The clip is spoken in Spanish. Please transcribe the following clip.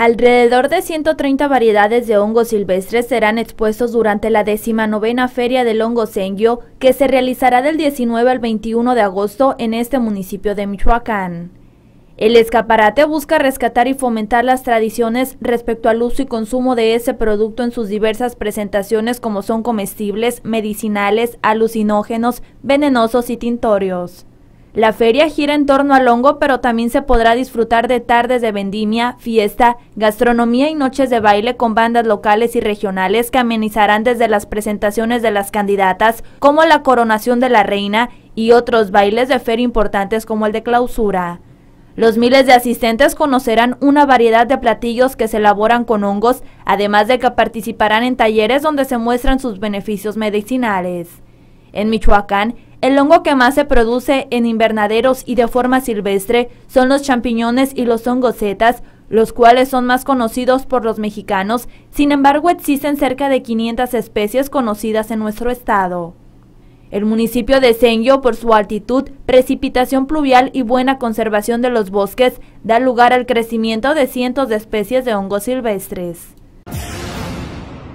Alrededor de 130 variedades de hongos silvestres serán expuestos durante la 19 Feria del Hongo Sengyo, que se realizará del 19 al 21 de agosto en este municipio de Michoacán. El escaparate busca rescatar y fomentar las tradiciones respecto al uso y consumo de ese producto en sus diversas presentaciones como son comestibles, medicinales, alucinógenos, venenosos y tintorios. La feria gira en torno al hongo, pero también se podrá disfrutar de tardes de vendimia, fiesta, gastronomía y noches de baile con bandas locales y regionales que amenizarán desde las presentaciones de las candidatas, como la coronación de la reina y otros bailes de feria importantes como el de clausura. Los miles de asistentes conocerán una variedad de platillos que se elaboran con hongos, además de que participarán en talleres donde se muestran sus beneficios medicinales. En Michoacán, el hongo que más se produce en invernaderos y de forma silvestre son los champiñones y los hongosetas, los cuales son más conocidos por los mexicanos, sin embargo existen cerca de 500 especies conocidas en nuestro estado. El municipio de Senyo, por su altitud, precipitación pluvial y buena conservación de los bosques, da lugar al crecimiento de cientos de especies de hongos silvestres.